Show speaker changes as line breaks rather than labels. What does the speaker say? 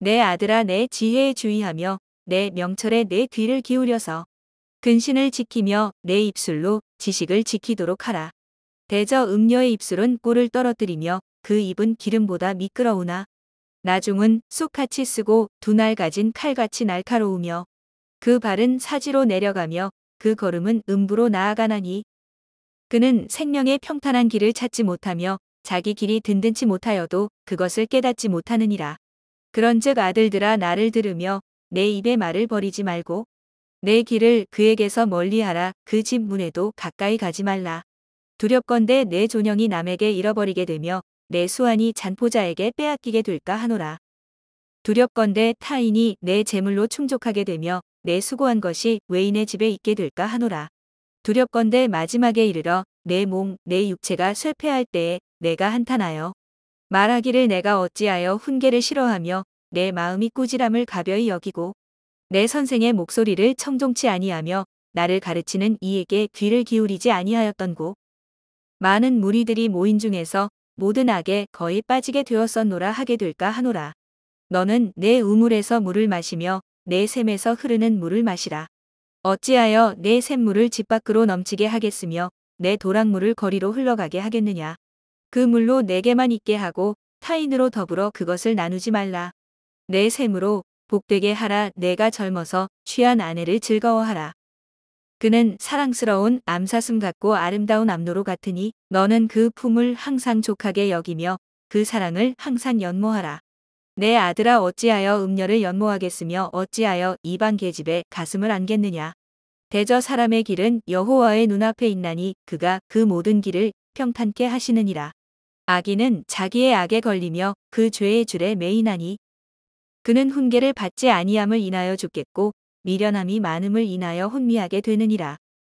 내 아들아 내 지혜에 주의하며 내 명철에 내 귀를 기울여서 근신을 지키며 내 입술로 지식을 지키도록 하라. 대저 음녀의 입술은 꿀을 떨어뜨리며 그 입은 기름보다 미끄러우나 나중은 쑥같이 쓰고 두날 가진 칼같이 날카로우며 그 발은 사지로 내려가며 그 걸음은 음부로 나아가나니 그는 생명의 평탄한 길을 찾지 못하며 자기 길이 든든치 못하여도 그것을 깨닫지 못하느니라. 그런즉 아들들아 나를 들으며 내입에 말을 버리지 말고 내 길을 그에게서 멀리하라 그 집 문에도 가까이 가지 말라. 두렵건대 내 존영이 남에게 잃어버리게 되며 내 수완이 잔포자에게 빼앗기게 될까 하노라. 두렵건대 타인이 내 재물로 충족하게 되며 내 수고한 것이 외인의 집에 있게 될까 하노라. 두렵건대 마지막에 이르러 내 몸, 내 육체가 쇠퇴할 때에 내가 한탄하여 말하기를 내가 어찌하여 훈계를 싫어하며 내 마음이 꾸지람을 가벼이 여기고 내 선생의 목소리를 청종치 아니하며 나를 가르치는 이에게 귀를 기울이지 아니하였던고. 많은 무리들이 모인 중에서 모든 악에 거의 빠지게 되었었노라 하게 될까 하노라. 너는 내 우물에서 물을 마시며 내 샘에서 흐르는 물을 마시라. 어찌하여 내 샘물을 집 밖으로 넘치게 하겠으며 내 도랑물을 거리로 흘러가게 하겠느냐. 그 물로 내게만 있게 하고 타인으로 더불어 그것을 나누지 말라. 내 샘으로 복되게 하라 내가 젊어서 취한 아내를 즐거워하라. 그는 사랑스러운 암사슴 같고 아름다운 암노로 같으니 너는 그 품을 항상 족하게 여기며 그 사랑을 항상 연모하라. 내 아들아 어찌하여 음녀를 연모하겠으며 어찌하여 이방 계집에 가슴을 안겠느냐. 대저 사람의 길은 여호와의 눈앞에 있나니 그가 그 모든 길을 평탄케 하시느니라. 악인은 자기의 악에 걸리며 그 죄의 줄에 매이나니 그는 훈계를 받지 아니함을 인하여 죽겠고 미련함이 많음을 인하여 혼미하게 되느니라.